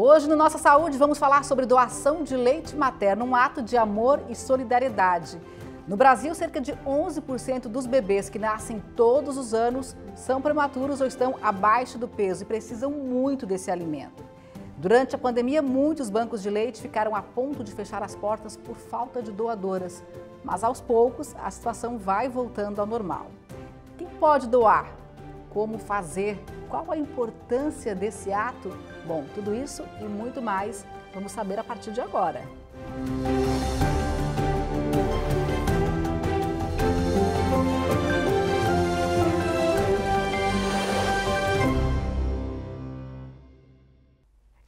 Hoje no Nossa Saúde vamos falar sobre doação de leite materno, um ato de amor e solidariedade. No Brasil, cerca de 11% dos bebês que nascem todos os anos são prematuros ou estão abaixo do peso e precisam muito desse alimento. Durante a pandemia, muitos bancos de leite ficaram a ponto de fechar as portas por falta de doadoras, mas aos poucos a situação vai voltando ao normal. Quem pode doar? Como fazer? Qual a importância desse ato? Bom, tudo isso e muito mais vamos saber a partir de agora.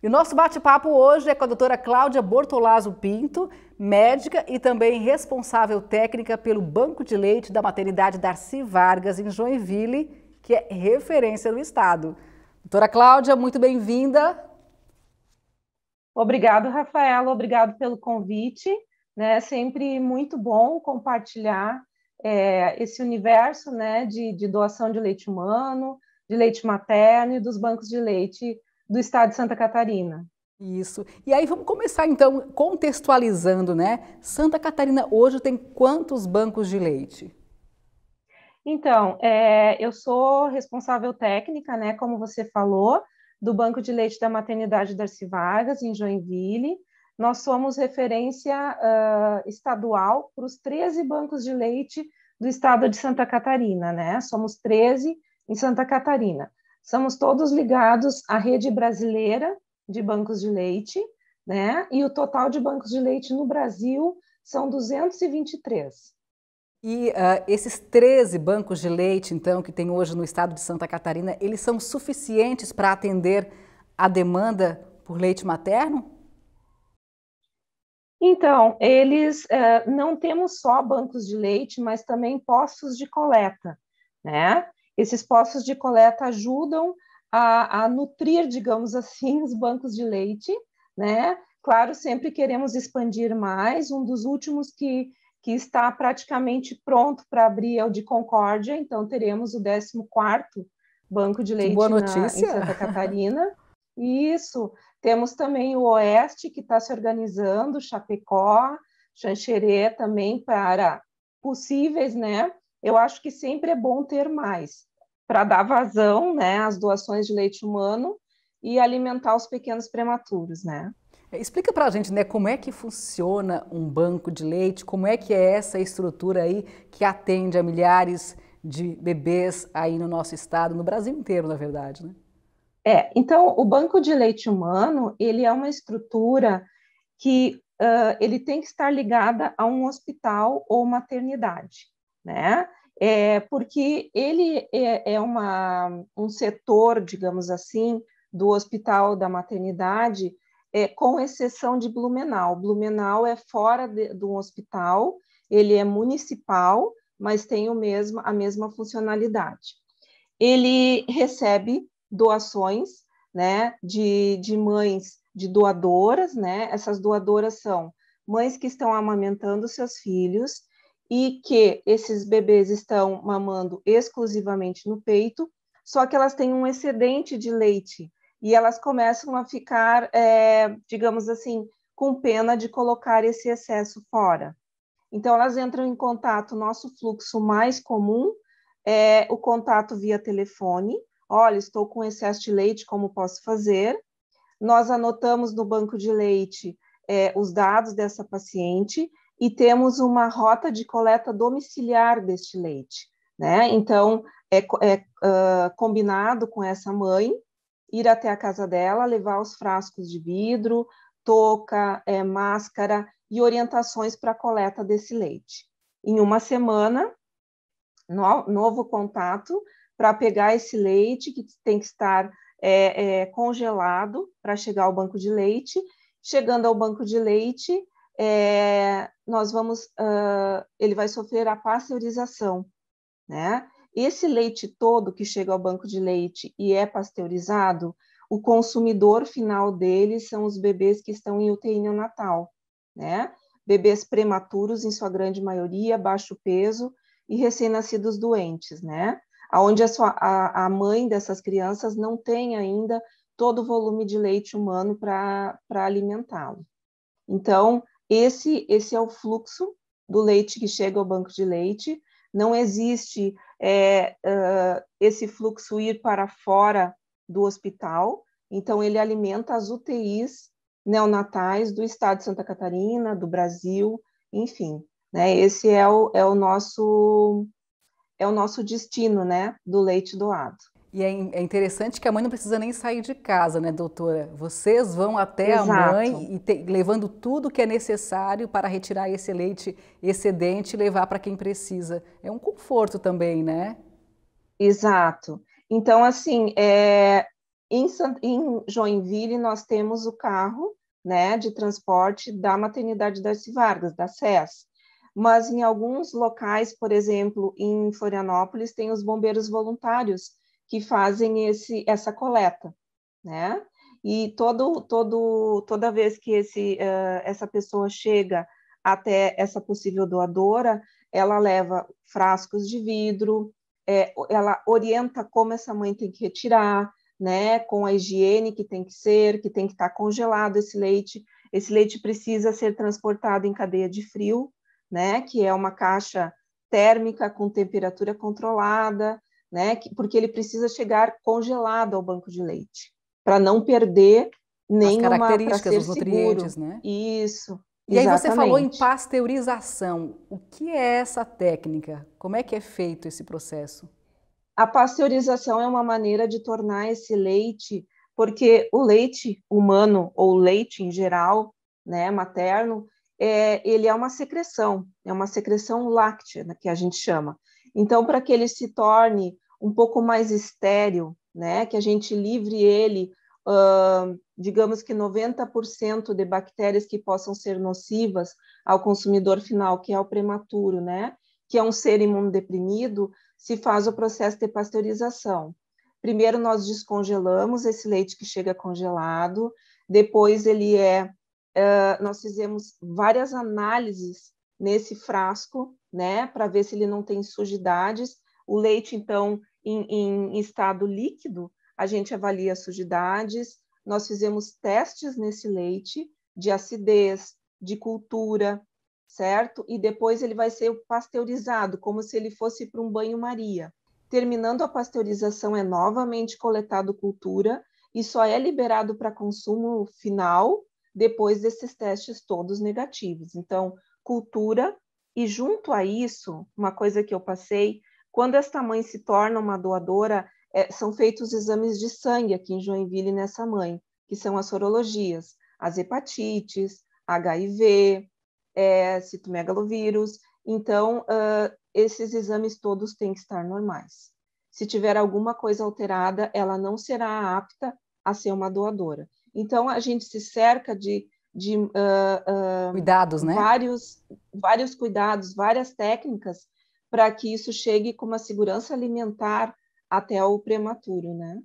E o nosso bate-papo hoje é com a doutora Cláudia Bortolazo Pinto, médica e também responsável técnica pelo Banco de Leite da Maternidade Darcy Vargas, em Joinville, que é referência no estado. Doutora Cláudia, muito bem-vinda. Obrigado, Rafaela, obrigado pelo convite. Né? É sempre muito bom compartilhar é, esse universo né, de, de doação de leite humano, de leite materno e dos bancos de leite do estado de Santa Catarina. Isso. E aí vamos começar então contextualizando, né? Santa Catarina hoje tem quantos bancos de leite? Então, é, eu sou responsável técnica, né, como você falou, do Banco de Leite da Maternidade Darcy Vargas, em Joinville. Nós somos referência uh, estadual para os 13 bancos de leite do estado de Santa Catarina, né? Somos 13 em Santa Catarina. Somos todos ligados à rede brasileira de bancos de leite, né? E o total de bancos de leite no Brasil são 223. E uh, esses 13 bancos de leite, então, que tem hoje no estado de Santa Catarina, eles são suficientes para atender a demanda por leite materno? Então, eles uh, não temos só bancos de leite, mas também postos de coleta, né? Esses postos de coleta ajudam a, a nutrir, digamos assim, os bancos de leite, né? Claro, sempre queremos expandir mais. Um dos últimos que que está praticamente pronto para abrir é o de Concórdia, então teremos o 14º Banco de Leite na, em Santa Catarina. Isso, temos também o Oeste, que está se organizando, Chapecó, Xanxerê também para possíveis, né? Eu acho que sempre é bom ter mais, para dar vazão né, às doações de leite humano e alimentar os pequenos prematuros, né? Explica para a gente, né, como é que funciona um banco de leite, como é que é essa estrutura aí que atende a milhares de bebês aí no nosso estado, no Brasil inteiro, na verdade, né? É, então o banco de leite humano ele é uma estrutura que uh, ele tem que estar ligada a um hospital ou maternidade, né? É, porque ele é, é uma, um setor, digamos assim, do hospital da maternidade é, com exceção de Blumenau. Blumenau é fora de, de um hospital, ele é municipal, mas tem o mesmo, a mesma funcionalidade. Ele recebe doações né, de, de mães, de doadoras, né? essas doadoras são mães que estão amamentando seus filhos e que esses bebês estão mamando exclusivamente no peito, só que elas têm um excedente de leite e elas começam a ficar, é, digamos assim, com pena de colocar esse excesso fora. Então, elas entram em contato, nosso fluxo mais comum é o contato via telefone. Olha, estou com excesso de leite, como posso fazer? Nós anotamos no banco de leite é, os dados dessa paciente e temos uma rota de coleta domiciliar deste leite, né? Então, é, é uh, combinado com essa mãe ir até a casa dela, levar os frascos de vidro, touca, é, máscara e orientações para a coleta desse leite. Em uma semana, no, novo contato para pegar esse leite que tem que estar é, é, congelado para chegar ao banco de leite. Chegando ao banco de leite, é, nós vamos, uh, ele vai sofrer a pasteurização, né? Esse leite todo que chega ao banco de leite e é pasteurizado, o consumidor final dele são os bebês que estão em UTI neonatal, né? Bebês prematuros, em sua grande maioria, baixo peso e recém-nascidos doentes, né? Onde a, sua, a, a mãe dessas crianças não tem ainda todo o volume de leite humano para alimentá-lo. Então, esse, esse é o fluxo do leite que chega ao banco de leite, não existe é, uh, esse fluxo ir para fora do hospital, então ele alimenta as UTIs neonatais do estado de Santa Catarina, do Brasil, enfim, né? Esse é o, é o nosso é o nosso destino, né, do leite doado. E é, é, interessante que a mãe não precisa nem sair de casa, né, doutora? Vocês vão até Exato. a mãe e te, levando tudo que é necessário para retirar esse leite excedente e levar para quem precisa. É um conforto também, né? Exato. Então, assim, é, em, em Joinville nós temos o carro né, de transporte da maternidade das Vargas, da SES mas em alguns locais, por exemplo, em Florianópolis, tem os bombeiros voluntários que fazem esse, essa coleta, né? E todo, todo, toda vez que esse, uh, essa pessoa chega até essa possível doadora, ela leva frascos de vidro, é, ela orienta como essa mãe tem que retirar, né? Com a higiene que tem que ser, que tem que estar tá congelado esse leite. Esse leite precisa ser transportado em cadeia de frio, né? Que é uma caixa térmica com temperatura controlada, né? Porque ele precisa chegar congelado ao banco de leite para não perder nenhuma As características dos nutrientes, seguro. né? Isso. E exatamente. aí você falou em pasteurização. O que é essa técnica? Como é que é feito esse processo? A pasteurização é uma maneira de tornar esse leite, porque o leite humano ou leite em geral, né, materno, é, ele é uma secreção, é uma secreção láctea, né, que a gente chama. Então, para que ele se torne um pouco mais estéril, né, que a gente livre ele, uh, digamos que 90% de bactérias que possam ser nocivas ao consumidor final, que é o prematuro, né, que é um ser imunodeprimido, se faz o processo de pasteurização. Primeiro nós descongelamos esse leite que chega congelado, depois ele é uh, nós fizemos várias análises nesse frasco, né, para ver se ele não tem sujidades. O leite, então, em, em estado líquido, a gente avalia sujidades. Nós fizemos testes nesse leite de acidez, de cultura, certo? E depois ele vai ser pasteurizado, como se ele fosse para um banho-maria. Terminando a pasteurização, é novamente coletado cultura e só é liberado para consumo final depois desses testes todos negativos. Então, cultura, e junto a isso, uma coisa que eu passei, quando esta mãe se torna uma doadora, é, são feitos exames de sangue aqui em Joinville nessa mãe, que são as sorologias, as hepatites, HIV, é, citomegalovírus. Então, uh, esses exames todos têm que estar normais. Se tiver alguma coisa alterada, ela não será apta a ser uma doadora. Então a gente se cerca de, de uh, uh, cuidados, né? Vários, vários cuidados, várias técnicas para que isso chegue com uma segurança alimentar até o prematuro, né?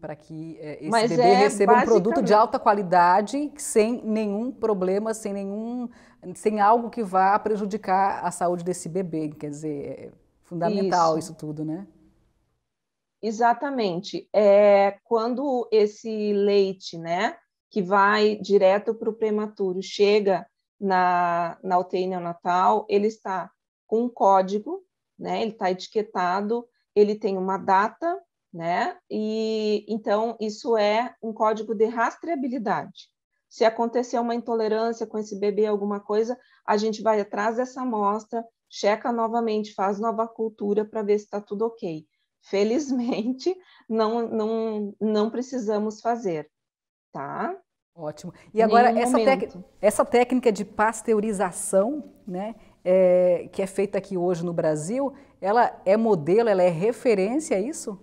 Para que eh, esse Mas bebê é receba basicamente... um produto de alta qualidade sem nenhum problema, sem nenhum, sem algo que vá prejudicar a saúde desse bebê. Quer dizer, é fundamental isso, isso tudo, né? Exatamente. É, quando esse leite, né, que vai direto para o prematuro, chega na, na UTI neonatal, ele está com um código, né, ele está etiquetado, ele tem uma data, né, e então isso é um código de rastreabilidade. Se acontecer uma intolerância com esse bebê, alguma coisa, a gente vai atrás dessa amostra, checa novamente, faz nova cultura para ver se está tudo ok felizmente, não, não, não precisamos fazer, tá? Ótimo. E agora, essa, essa técnica de pasteurização, né, é... que é feita aqui hoje no Brasil, ela é modelo, ela é referência a é isso?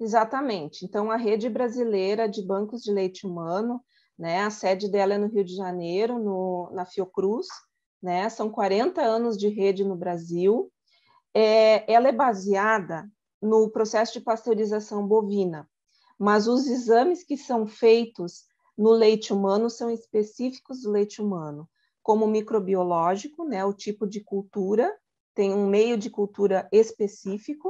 Exatamente. Então, a rede brasileira de bancos de leite humano, né, a sede dela é no Rio de Janeiro, no, na Fiocruz, né, são 40 anos de rede no Brasil. É, ela é baseada no processo de pasteurização bovina, mas os exames que são feitos no leite humano são específicos do leite humano, como microbiológico, né, o tipo de cultura, tem um meio de cultura específico,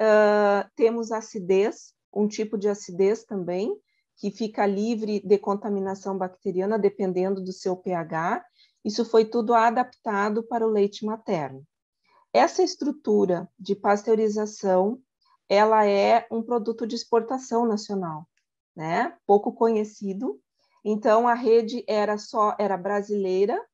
uh, temos acidez, um tipo de acidez também, que fica livre de contaminação bacteriana, dependendo do seu pH. Isso foi tudo adaptado para o leite materno. Essa estrutura de pasteurização, ela é um produto de exportação nacional, né? Pouco conhecido. Então a rede era só era brasileira,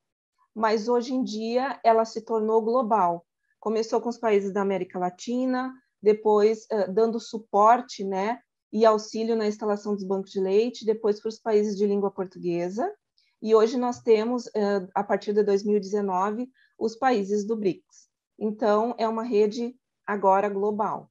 mas hoje em dia ela se tornou global. Começou com os países da América Latina, depois uh, dando suporte, né, e auxílio na instalação dos bancos de leite, depois para os países de língua portuguesa. E hoje nós temos, a partir de 2019, os países do BRICS. Então, é uma rede agora global.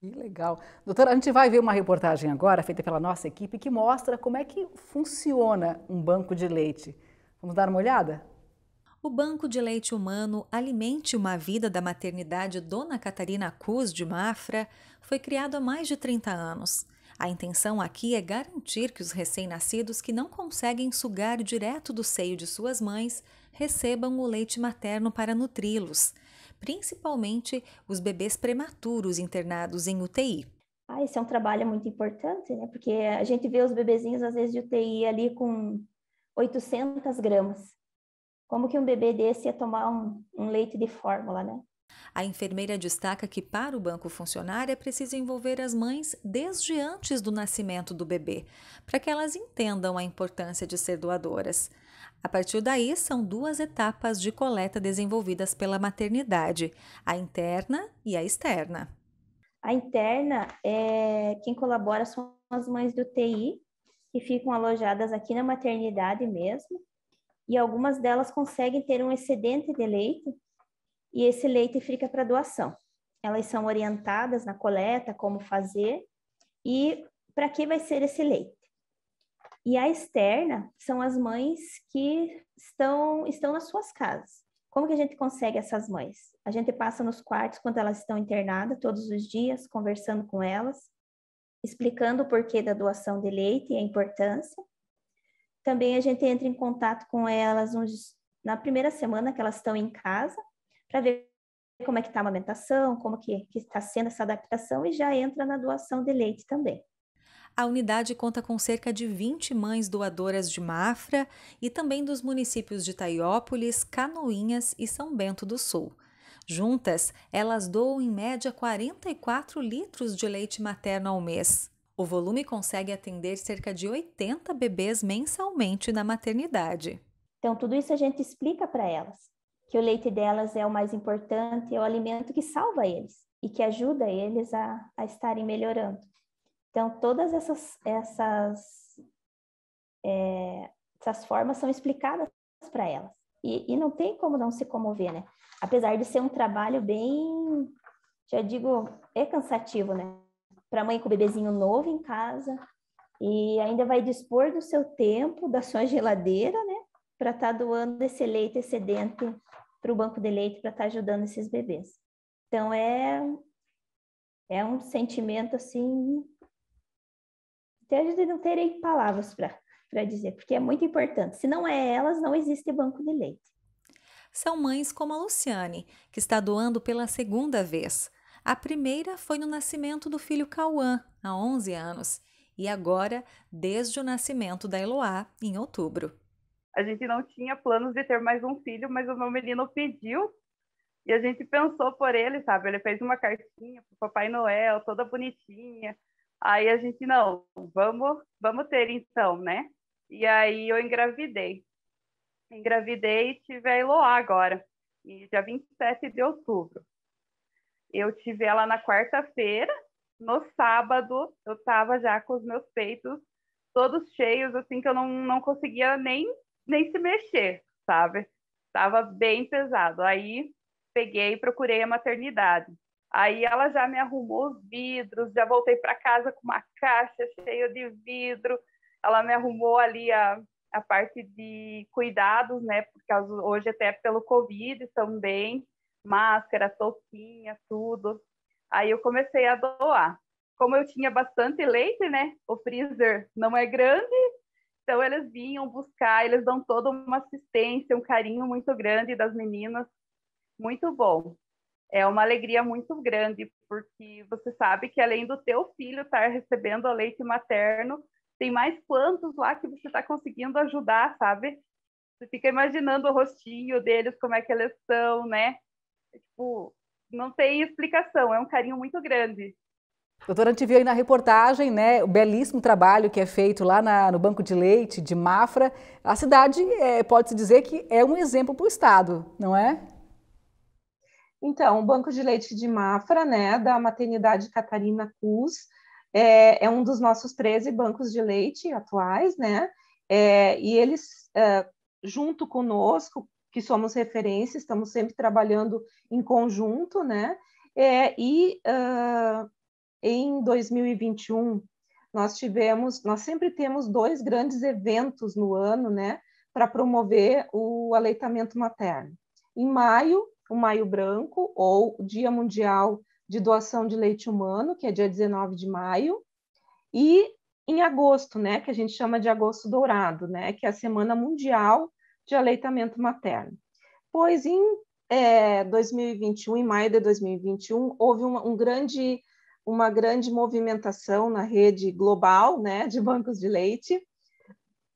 Que legal. Doutora, a gente vai ver uma reportagem agora, feita pela nossa equipe, que mostra como é que funciona um banco de leite. Vamos dar uma olhada? O Banco de Leite Humano Alimente uma Vida da Maternidade Dona Catarina Cruz de Mafra foi criado há mais de 30 anos. A intenção aqui é garantir que os recém-nascidos que não conseguem sugar direto do seio de suas mães recebam o leite materno para nutri-los principalmente os bebês prematuros internados em UTI. Ah, esse é um trabalho muito importante, né? Porque a gente vê os bebezinhos, às vezes, de UTI ali com 800 gramas. Como que um bebê desse ia tomar um, um leite de fórmula, né? A enfermeira destaca que, para o banco funcionar, é preciso envolver as mães desde antes do nascimento do bebê, para que elas entendam a importância de ser doadoras. A partir daí, são duas etapas de coleta desenvolvidas pela maternidade: a interna e a externa. A interna, é, quem colabora são as mães do TI, que ficam alojadas aqui na maternidade mesmo, e algumas delas conseguem ter um excedente de leite e esse leite fica para doação. Elas são orientadas na coleta, como fazer e para que vai ser esse leite. E a externa são as mães que estão, estão nas suas casas. Como que a gente consegue essas mães? A gente passa nos quartos quando elas estão internadas, todos os dias, conversando com elas, explicando o porquê da doação de leite e a importância. Também a gente entra em contato com elas uns, na primeira semana que elas estão em casa, para ver como é que está a amamentação, como que está sendo essa adaptação e já entra na doação de leite também. A unidade conta com cerca de 20 mães doadoras de Mafra e também dos municípios de Taiópolis, Canoinhas e São Bento do Sul. Juntas, elas doam em média 44 litros de leite materno ao mês. O volume consegue atender cerca de 80 bebês mensalmente na maternidade. Então, tudo isso a gente explica para elas que o leite delas é o mais importante, é o alimento que salva eles e que ajuda eles a, a estarem melhorando. Então, todas essas, essas, é, essas formas são explicadas para elas. E, e não tem como não se comover, né? Apesar de ser um trabalho bem, já digo, é cansativo, né? Para mãe com bebezinho novo em casa, e ainda vai dispor do seu tempo, da sua geladeira, né, para estar tá doando esse leite excedente para o banco de leite para estar tá ajudando esses bebês. Então é é um sentimento assim até gente não terei palavras para para dizer, porque é muito importante. Se não é elas, não existe banco de leite. São mães como a Luciane, que está doando pela segunda vez. A primeira foi no nascimento do filho Cauã, há 11 anos, e agora desde o nascimento da Eloá, em outubro. A gente não tinha planos de ter mais um filho, mas o meu menino pediu e a gente pensou por ele, sabe? Ele fez uma cartinha para Papai Noel, toda bonitinha. Aí a gente, não, vamos, vamos ter então, né? E aí eu engravidei. Engravidei e tive a Eloá agora, dia 27 de outubro. Eu tive ela na quarta-feira, no sábado eu estava já com os meus peitos todos cheios, assim, que eu não, não conseguia nem nem se mexer, sabe? Tava bem pesado. Aí peguei e procurei a maternidade. Aí ela já me arrumou os vidros, já voltei para casa com uma caixa cheia de vidro. Ela me arrumou ali a, a parte de cuidados, né? Por causa hoje até pelo Covid também, máscara, touquinha, tudo. Aí eu comecei a doar. Como eu tinha bastante leite, né? O freezer não é grande, então, eles vinham buscar, eles dão toda uma assistência, um carinho muito grande das meninas. Muito bom. É uma alegria muito grande, porque você sabe que além do teu filho estar recebendo o leite materno, tem mais quantos lá que você está conseguindo ajudar, sabe? Você fica imaginando o rostinho deles, como é que eles são, né? Tipo, não tem explicação, é um carinho muito grande. Doutora, a gente viu aí na reportagem né, o belíssimo trabalho que é feito lá na, no Banco de Leite de Mafra. A cidade é, pode-se dizer que é um exemplo para o Estado, não é? Então, o Banco de Leite de Mafra, né, da maternidade Catarina Cus, é, é um dos nossos 13 bancos de leite atuais, né? É, e eles, é, junto conosco, que somos referência, estamos sempre trabalhando em conjunto, né? É, e uh, em 2021, nós tivemos, nós sempre temos dois grandes eventos no ano, né, para promover o aleitamento materno. Em maio, o Maio Branco, ou Dia Mundial de Doação de Leite Humano, que é dia 19 de maio, e em agosto, né, que a gente chama de Agosto Dourado, né, que é a Semana Mundial de Aleitamento Materno. Pois em é, eh, 2021, em maio de 2021, houve um, um grande uma grande movimentação na rede global né, de bancos de leite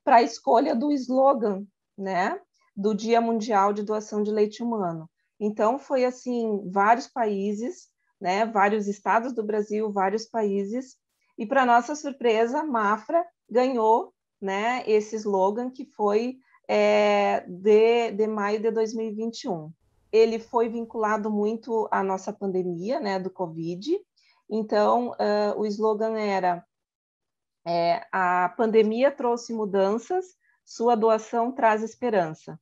para a escolha do slogan né, do Dia Mundial de Doação de Leite Humano. Então, foi assim, vários países, né, vários estados do Brasil, vários países, e para nossa surpresa, a Mafra ganhou né, esse slogan que foi é, de, de maio de 2021. Ele foi vinculado muito à nossa pandemia né, do Covid, então, uh, o slogan era: é, a pandemia trouxe mudanças, sua doação traz esperança.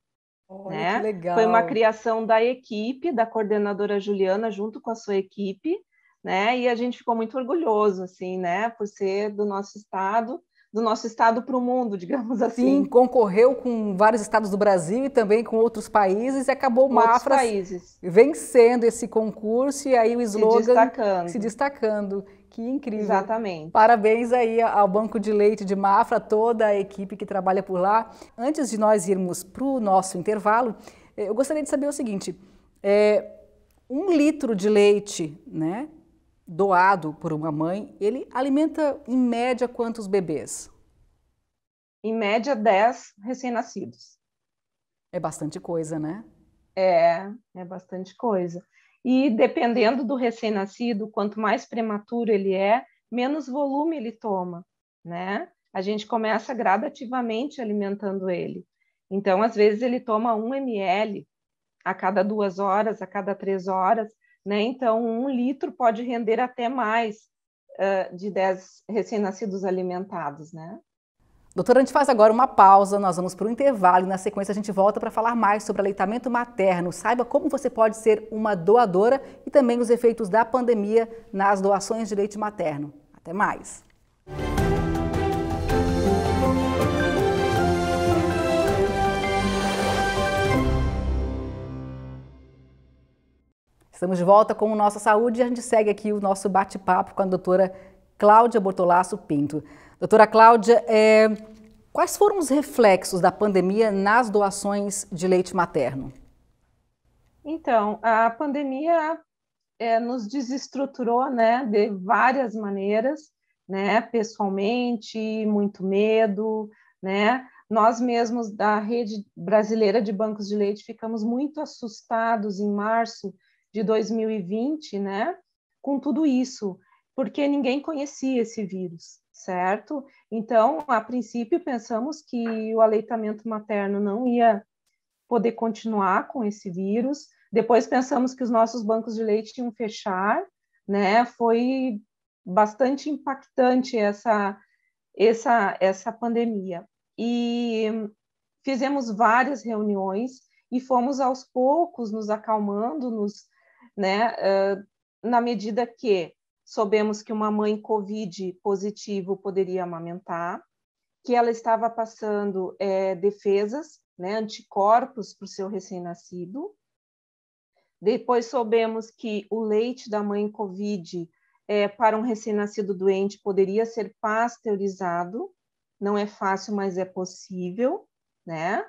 né? legal. Foi uma criação da equipe, da coordenadora Juliana, junto com a sua equipe, né? E a gente ficou muito orgulhoso, assim, né, por ser do nosso estado do nosso estado para o mundo, digamos assim. Sim, concorreu com vários estados do Brasil e também com outros países e acabou Mafra vencendo esse concurso e aí o slogan se destacando. Se destacando. Que incrível. Exatamente. Parabéns aí ao Banco de Leite de Mafra, toda a equipe que trabalha por lá. Antes de nós irmos para o nosso intervalo, eh, eu gostaria de saber o seguinte: é, um litro de leite, né? doado por uma mãe, ele alimenta em média quantos bebês? Em média 10 recém-nascidos. É bastante coisa, né? É, é bastante coisa. E dependendo do recém-nascido, quanto mais prematuro ele é, menos volume ele toma, né? A gente começa gradativamente alimentando ele. Então, às vezes, ele toma 1 ml a cada duas horas, a cada três horas, né? Então, um litro pode render até mais uh, de 10 recém-nascidos alimentados, né? Doutora, a gente faz agora uma pausa, nós vamos para o intervalo e na sequência a gente volta para falar mais sobre aleitamento materno. Saiba como você pode ser uma doadora e também os efeitos da pandemia nas doações de leite materno. Até mais! Estamos de volta com o Nossa Saúde e a gente segue aqui o nosso bate-papo com a doutora Cláudia Bortolaço Pinto. Doutora Cláudia, é, quais foram os reflexos da pandemia nas doações de leite materno? Então, a pandemia é, nos desestruturou né, de várias maneiras, né, pessoalmente, muito medo, né? Nós mesmos da rede brasileira de bancos de leite ficamos muito assustados em março de 2020, né? Com tudo isso, porque ninguém conhecia esse vírus, certo? Então, a princípio, pensamos que o aleitamento materno não ia poder continuar com esse vírus. Depois pensamos que os nossos bancos de leite iam fechar, né? Foi bastante impactante essa essa essa pandemia. E fizemos várias reuniões e fomos aos poucos nos acalmando, nos né? Ah, na medida que soubemos que uma mãe COVID positivo poderia amamentar, que ela estava passando é, defesas, né, anticorpos para o seu recém-nascido. Depois soubemos que o leite da mãe COVID é, para um recém-nascido doente poderia ser pasteurizado, não é fácil, mas é possível, né?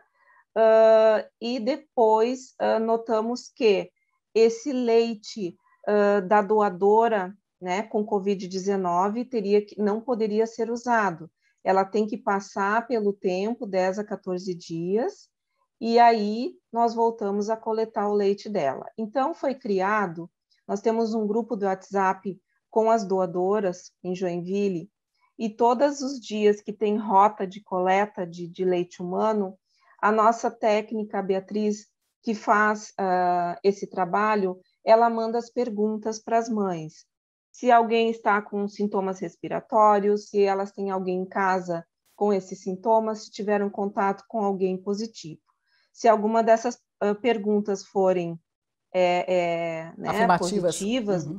Uh, e depois uh, notamos que esse leite uh, da doadora né, com Covid-19 teria que, não poderia ser usado. Ela tem que passar pelo tempo, 10 a 14 dias, e aí nós voltamos a coletar o leite dela. Então, foi criado, nós temos um grupo do WhatsApp com as doadoras em Joinville, e todos os dias que tem rota de coleta de, de leite humano, a nossa técnica, Beatriz, que faz uh, esse trabalho, ela manda as perguntas para as mães. Se alguém está com sintomas respiratórios, se elas têm alguém em casa com esses sintomas, se tiveram contato com alguém positivo. Se alguma dessas uh, perguntas forem é, é, né, afirmativas. positivas, uhum.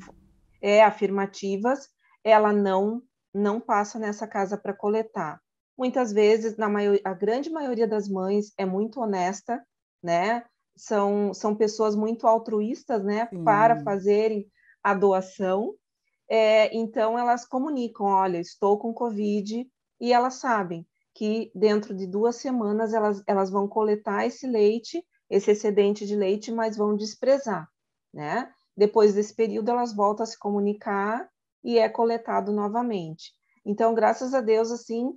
é, afirmativas, ela não não passa nessa casa para coletar. Muitas vezes, na maior, a grande maioria das mães é muito honesta, né? são, são pessoas muito altruístas, né, Sim. para fazerem a doação. É, então, elas comunicam: olha, estou com Covid, e elas sabem que dentro de duas semanas elas, elas vão coletar esse leite, esse excedente de leite, mas vão desprezar, né? Depois desse período, elas voltam a se comunicar e é coletado novamente. Então, graças a Deus, assim,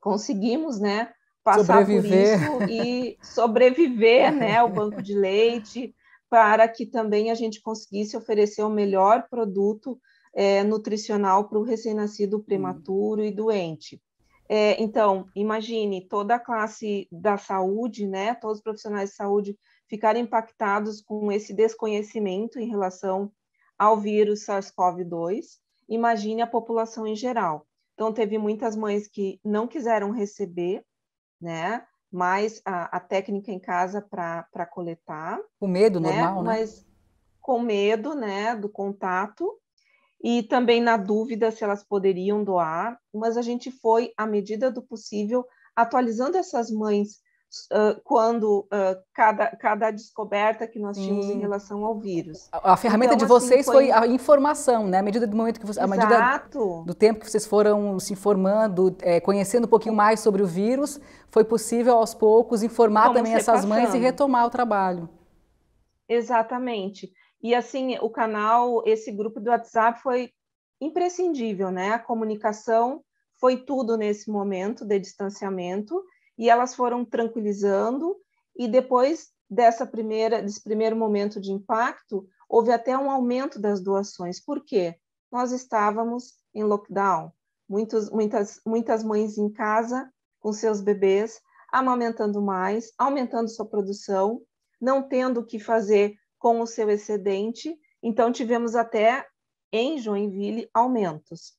conseguimos, né, passar sobreviver. por isso e sobreviver, né, o banco de leite, para que também a gente conseguisse oferecer o melhor produto é, nutricional para o recém-nascido prematuro e doente. É, então, imagine toda a classe da saúde, né, todos os profissionais de saúde ficarem impactados com esse desconhecimento em relação ao vírus SARS-CoV-2. Imagine a população em geral. Então, teve muitas mães que não quiseram receber né? Mais a, a técnica em casa para coletar. Com medo, né? normal, né? Mas com medo, né, do contato. E também na dúvida se elas poderiam doar, mas a gente foi, à medida do possível, atualizando essas mães quando uh, cada, cada descoberta que nós tínhamos hum. em relação ao vírus. A, a ferramenta então, de vocês assim, foi... foi... a informação, né? À medida do momento que você, Exato. medida do tempo que vocês foram se informando, é, conhecendo um pouquinho mais sobre o vírus, foi possível aos poucos informar Como também essas passando. mães e retomar o trabalho. Exatamente. E assim, o canal, esse grupo do WhatsApp foi imprescindível, né? A comunicação foi tudo nesse momento de distanciamento e elas foram tranquilizando e depois dessa primeira desse primeiro momento de impacto houve até um aumento das doações. Por quê? Nós estávamos em lockdown, muitos, muitas muitas mães em casa com seus bebês, amamentando mais, aumentando sua produção, não tendo o que fazer com o seu excedente. Então tivemos até em Joinville aumentos.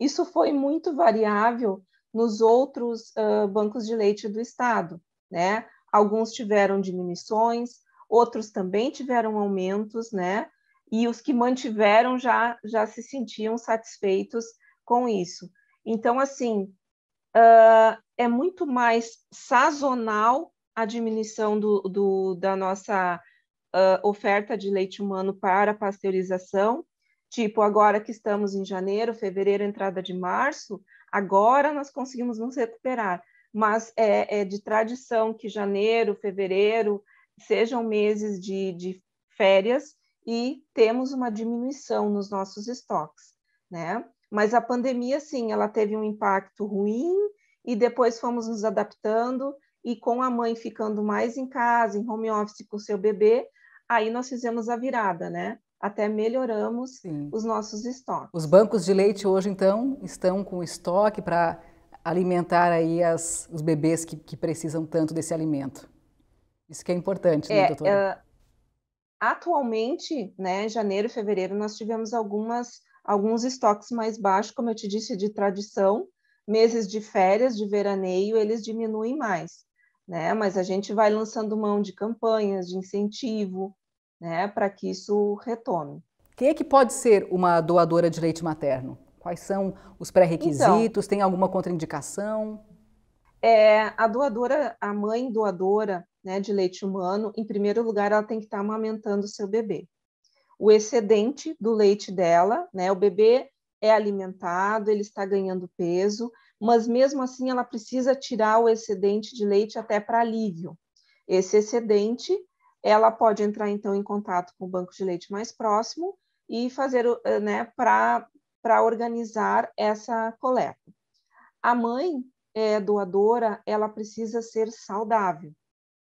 Isso foi muito variável nos outros uh, bancos de leite do Estado. Né? Alguns tiveram diminuições, outros também tiveram aumentos, né? e os que mantiveram já, já se sentiam satisfeitos com isso. Então, assim, uh, é muito mais sazonal a diminuição do, do da nossa uh, oferta de leite humano para pasteurização. Tipo, agora que estamos em janeiro, fevereiro, entrada de março, Agora nós conseguimos nos recuperar, mas é, é de tradição que janeiro, fevereiro sejam meses de, de férias e temos uma diminuição nos nossos estoques, né? Mas a pandemia, sim, ela teve um impacto ruim e depois fomos nos adaptando e com a mãe ficando mais em casa, em home office com o seu bebê, aí nós fizemos a virada, né? até melhoramos Sim. os nossos estoques. Os bancos de leite hoje, então, estão com estoque para alimentar aí as, os bebês que, que, precisam tanto desse alimento. Isso que é importante, né, é, doutora? Uh, atualmente, né, janeiro e fevereiro, nós tivemos algumas, alguns estoques mais baixos, como eu te disse, de tradição. Meses de férias, de veraneio, eles diminuem mais, né? Mas a gente vai lançando mão de campanhas, de incentivo, né, para que isso retome. Quem é que pode ser uma doadora de leite materno? Quais são os pré-requisitos? Então, Tem alguma contraindicação? É, a doadora, a mãe doadora né, de leite humano, em primeiro lugar, ela tem que estar amamentando o seu bebê. O excedente do leite dela, né, o bebê é alimentado, ele está ganhando peso, mas mesmo assim ela precisa tirar o excedente de leite até para alívio. Esse excedente ela pode entrar então em contato com o banco de leite mais próximo e fazer, eh, né, para organizar essa coleta. A mãe é, doadora, ela precisa ser saudável,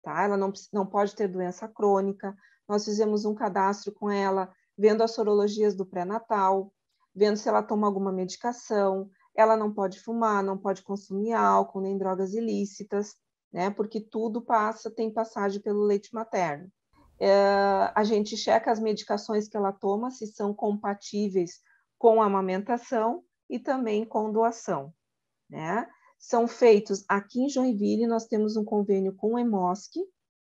tá? Ela não, não pode ter doença crônica. Nós fizemos um cadastro com ela, vendo as sorologias do pré-natal, vendo se ela toma alguma medicação. Ela não pode fumar, não pode consumir álcool, nem drogas ilícitas né? Porque tudo passa, tem passagem pelo leite materno. É, a gente checa as medicações que ela toma, se são compatíveis com a amamentação e também com doação, né? São feitos aqui em Joinville, nós temos um convênio com o EMOSC,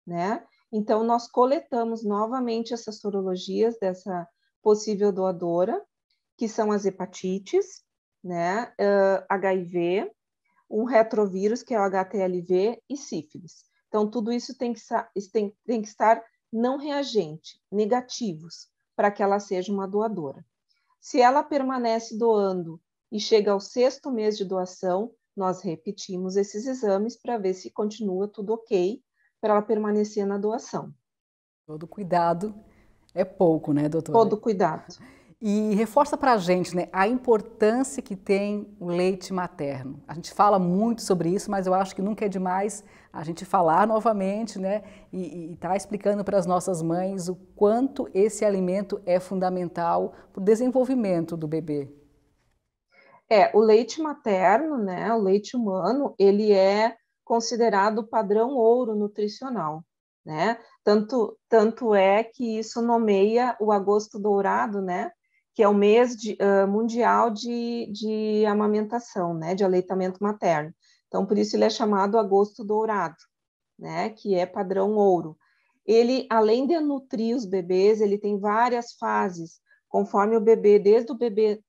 né? Então, nós coletamos novamente essas sorologias dessa possível doadora, que são as hepatites, né? Uh, é, HIV, um retrovírus, que é o HTLV, e sífilis. Então, tudo isso tem que, tem, tem que estar não reagente, negativos, para que ela seja uma doadora. Se ela permanece doando e chega ao sexto mês de doação, nós repetimos esses exames para ver se continua tudo ok para ela permanecer na doação. Todo cuidado é pouco, né, doutora? Todo cuidado. E reforça para a gente né, a importância que tem o leite materno. A gente fala muito sobre isso, mas eu acho que nunca é demais a gente falar novamente né, e estar tá explicando para as nossas mães o quanto esse alimento é fundamental para o desenvolvimento do bebê. É, o leite materno, né, o leite humano, ele é considerado padrão ouro nutricional. Né? Tanto, tanto é que isso nomeia o agosto dourado, né? que é o mês de, uh, mundial de, de amamentação, né, de aleitamento materno. Então, por isso ele é chamado agosto dourado, né, que é padrão ouro. Ele, além de nutrir os bebês, ele tem várias fases, conforme o bebê, desde o bebê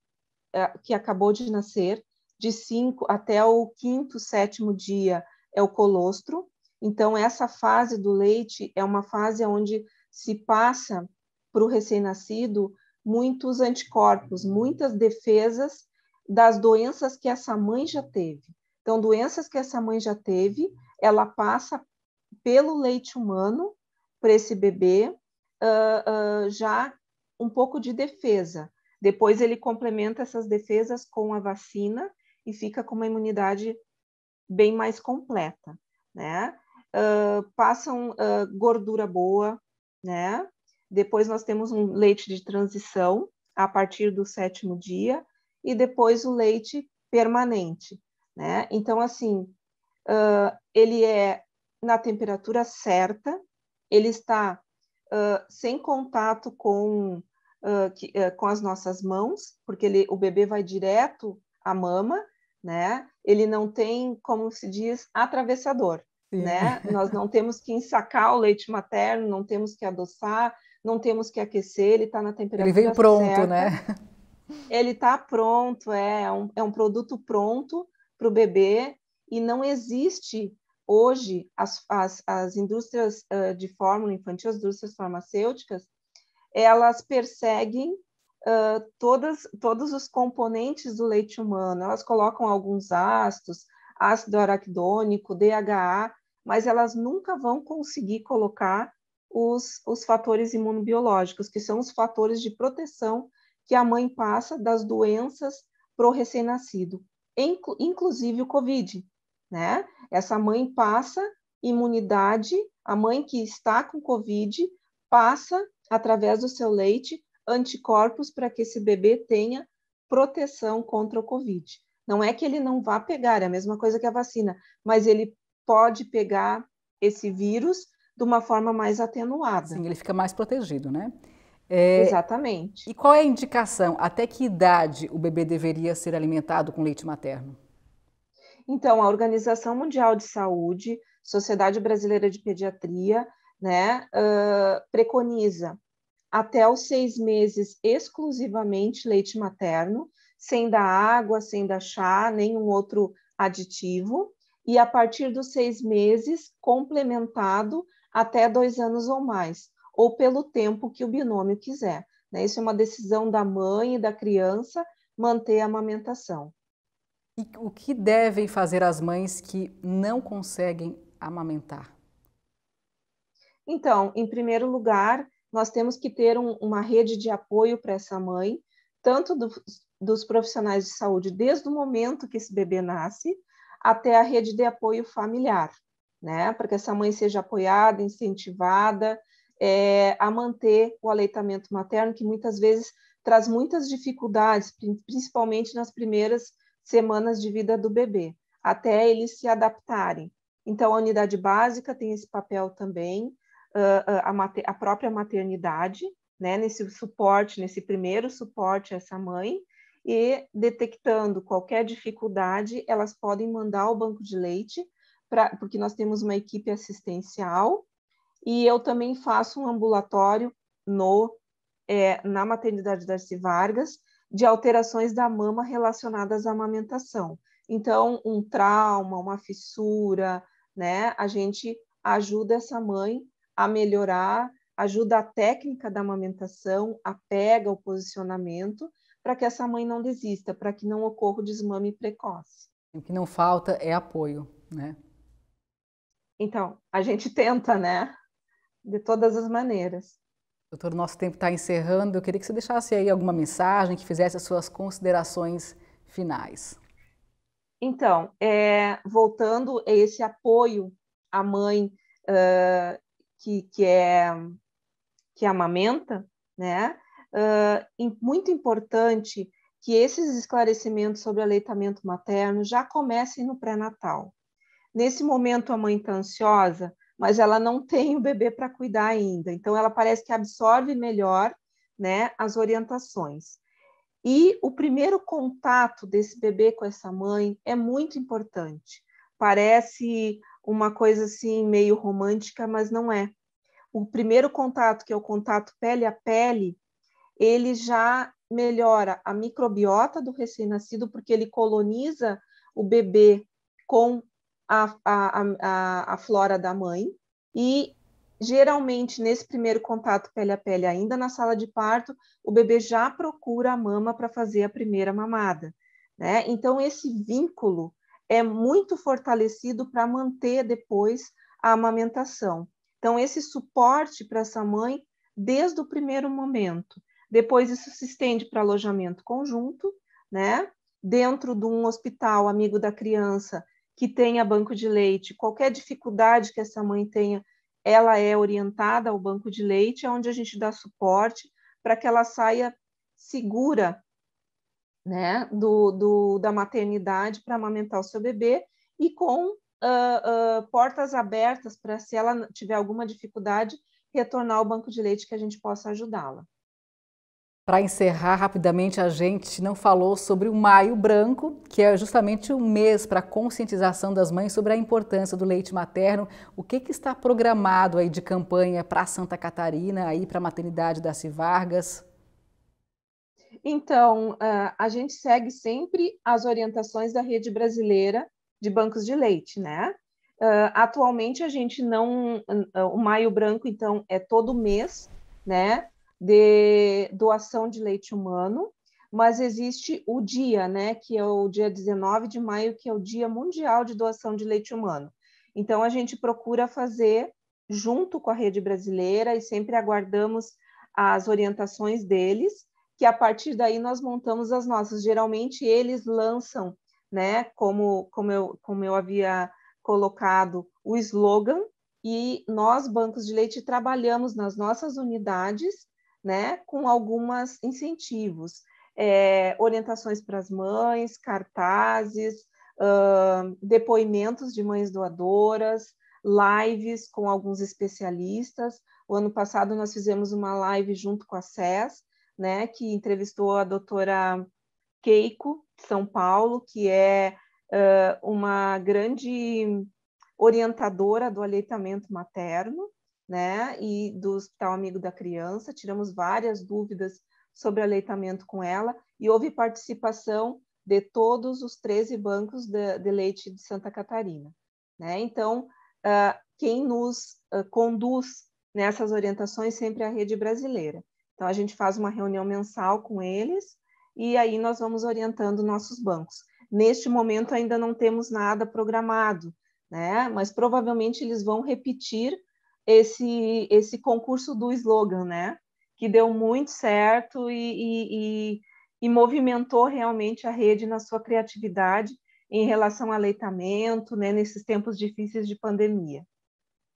uh, que acabou de nascer, de cinco até o quinto, sétimo dia é o colostro. Então, essa fase do leite é uma fase onde se passa para o recém-nascido muitos anticorpos, muitas defesas das doenças que essa mãe já teve. Então, doenças que essa mãe já teve, ela passa pelo leite humano para esse bebê uh, uh, já um pouco de defesa. Depois ele complementa essas defesas com a vacina e fica com uma imunidade bem mais completa, né? Uh, passam gordura boa, né? Depois nós temos um leite de transição a partir do sétimo dia e depois o leite permanente, né? Então assim, uh, ele é na temperatura certa, ele está uh, sem contato com Uh, que, uh, com as nossas mãos, porque ele, o bebê vai direto à mama, né? Ele não tem, como se diz, atravessador, Sim. né? Nós não temos que ensacar o leite materno, não temos que adoçar, não temos que aquecer, ele está na temperatura Ele veio pronto, certa. né? Ele está pronto, é, é, um, é um produto pronto para o bebê e não existe hoje as, as, as indústrias uh, de fórmula infantil, as indústrias farmacêuticas, elas perseguem uh, todas, todos os componentes do leite humano. Elas colocam alguns ácidos, ácido araquidônico, DHA, mas elas nunca vão conseguir colocar os, os fatores imunobiológicos, que são os fatores de proteção que a mãe passa das doenças para o recém-nascido, inclu, inclusive o Covid, né? Essa mãe passa imunidade, a mãe que está com Covid passa através do seu leite anticorpos para que esse bebê tenha proteção contra o Covid. Não é que ele não vá pegar, é a mesma coisa que a vacina, mas ele pode pegar esse vírus de uma forma mais atenuada. Sim, ele fica mais protegido, né? É, Exatamente. E qual é a indicação? Até que idade o bebê deveria ser alimentado com leite materno? Então, a Organização Mundial de Saúde, Sociedade Brasileira de Pediatria, né, uh, preconiza até os seis meses exclusivamente leite materno, sem dar água, sem dar chá, nenhum outro aditivo, e a partir dos seis meses complementado até dois anos ou mais, ou pelo tempo que o binômio quiser. Né? Isso é uma decisão da mãe e da criança manter a amamentação. E o que devem fazer as mães que não conseguem amamentar? Então, em primeiro lugar, nós temos que ter um, uma rede de apoio para essa mãe, tanto do, dos profissionais de saúde desde o momento que esse bebê nasce, até a rede de apoio familiar né? Para que essa mãe seja apoiada, incentivada é, a manter o aleitamento materno, que muitas vezes traz muitas dificuldades, principalmente nas primeiras semanas de vida do bebê, até eles se adaptarem. Então, a unidade básica tem esse papel também, a, mater, a própria maternidade, né, nesse suporte, nesse primeiro suporte a essa mãe, e detectando qualquer dificuldade, elas podem mandar ao banco de leite pra, porque nós temos uma equipe assistencial e eu também faço um ambulatório no é, na maternidade Darcy Vargas de alterações da mama relacionadas à amamentação. Então, um trauma, uma fissura, né? A gente ajuda essa mãe a melhorar, ajuda a técnica da amamentação, a pega, o posicionamento, para que essa mãe não desista, para que não ocorra o desmame precoce. O que não falta é apoio, né? Então, a gente tenta, né? De todas as maneiras. Doutor, nosso tempo está encerrando. Eu queria que você deixasse aí alguma mensagem, que fizesse as suas considerações finais. Então, é, voltando a esse apoio à mãe uh, que, que, é, que é amamenta, né? Uh, muito importante que esses esclarecimentos sobre aleitamento materno já comecem no pré-natal. Nesse momento, a mãe está ansiosa, mas ela não tem o bebê para cuidar ainda. Então, ela parece que absorve melhor né, as orientações. E o primeiro contato desse bebê com essa mãe é muito importante. Parece uma coisa assim meio romântica, mas não é. O primeiro contato, que é o contato pele a pele, ele já melhora a microbiota do recém-nascido, porque ele coloniza o bebê com a, a, a, a flora da mãe, e geralmente nesse primeiro contato pele a pele, ainda na sala de parto, o bebê já procura a mama para fazer a primeira mamada. Né? Então, esse vínculo é muito fortalecido para manter depois a amamentação. Então, esse suporte para essa mãe desde o primeiro momento. Depois, isso se estende para alojamento conjunto, né? Dentro de um hospital amigo da criança, que tenha banco de leite, qualquer dificuldade que essa mãe tenha, ela é orientada ao banco de leite, é onde a gente dá suporte para que ela saia segura né, do, do da maternidade para amamentar o seu bebê e com uh, uh, portas abertas para, se ela tiver alguma dificuldade, retornar ao banco de leite que a gente possa ajudá-la. Para encerrar rapidamente, a gente não falou sobre o Maio Branco, que é justamente o mês para conscientização das mães sobre a importância do leite materno. O que, que está programado aí de campanha para Santa Catarina, aí para a maternidade da Civargas? Então, a gente segue sempre as orientações da rede brasileira de bancos de leite, né? atualmente a gente não, o Maio Branco então é todo mês, né? de doação de leite humano, mas existe o dia, né, que é o dia 19 de maio, que é o Dia Mundial de Doação de Leite Humano. Então, a gente procura fazer junto com a rede brasileira e sempre aguardamos as orientações deles, que a partir daí nós montamos as nossas. Geralmente, eles lançam, né, como, como, eu, como eu havia colocado, o slogan, e nós, bancos de leite, trabalhamos nas nossas unidades né, com alguns incentivos, é, orientações para as mães, cartazes, uh, depoimentos de mães doadoras, lives com alguns especialistas. O ano passado nós fizemos uma live junto com a SES, né, que entrevistou a doutora Keiko, de São Paulo, que é uh, uma grande orientadora do aleitamento materno, né, e do Hospital Amigo da Criança, tiramos várias dúvidas sobre aleitamento com ela e houve participação de todos os 13 bancos de, de leite de Santa Catarina. Né? Então, uh, quem nos uh, conduz nessas orientações sempre é a rede brasileira. Então, a gente faz uma reunião mensal com eles e aí nós vamos orientando nossos bancos. Neste momento, ainda não temos nada programado, né? mas provavelmente eles vão repetir esse, esse concurso do slogan, né? Que deu muito certo e, e, e, e movimentou realmente a rede na sua criatividade em relação ao aleitamento, né, nesses tempos difíceis de pandemia.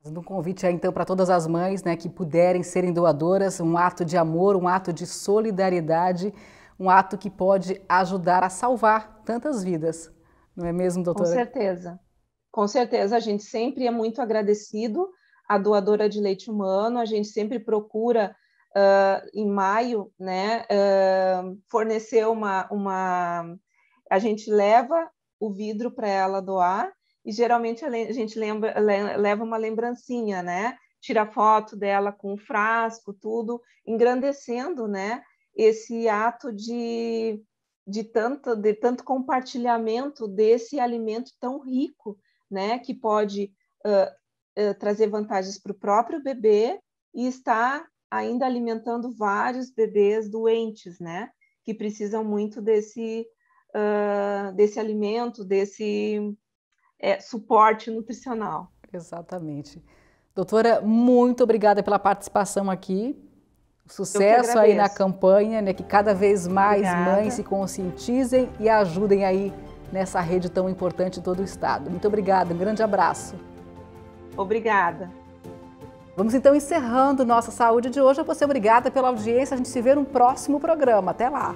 Fazendo um convite aí, então, para todas as mães né, que puderem serem doadoras, um ato de amor, um ato de solidariedade, um ato que pode ajudar a salvar tantas vidas. Não é mesmo, doutora? Com certeza. Com certeza, a gente sempre é muito agradecido a doadora de leite humano. A gente sempre procura, uh, em maio, né, uh, fornecer uma, uma. A gente leva o vidro para ela doar e geralmente a gente lembra, leva uma lembrancinha, né? Tira foto dela com o frasco, tudo, engrandecendo, né? Esse ato de, de, tanto, de tanto compartilhamento desse alimento tão rico, né? Que pode uh, eh, trazer vantagens para o próprio bebê e está ainda alimentando vários bebês doentes, né? Que precisam muito desse, uh, desse alimento, desse é, suporte nutricional. Exatamente. Doutora, muito obrigada pela participação aqui. Sucesso aí na campanha, né? Que cada vez mais obrigada. mães se conscientizem e ajudem aí nessa rede tão importante em todo o estado. Muito obrigada, um grande abraço. Obrigada. Vamos então encerrando nossa saúde de hoje. Eu vou ser obrigada pela audiência. A gente se vê no próximo programa. Até lá.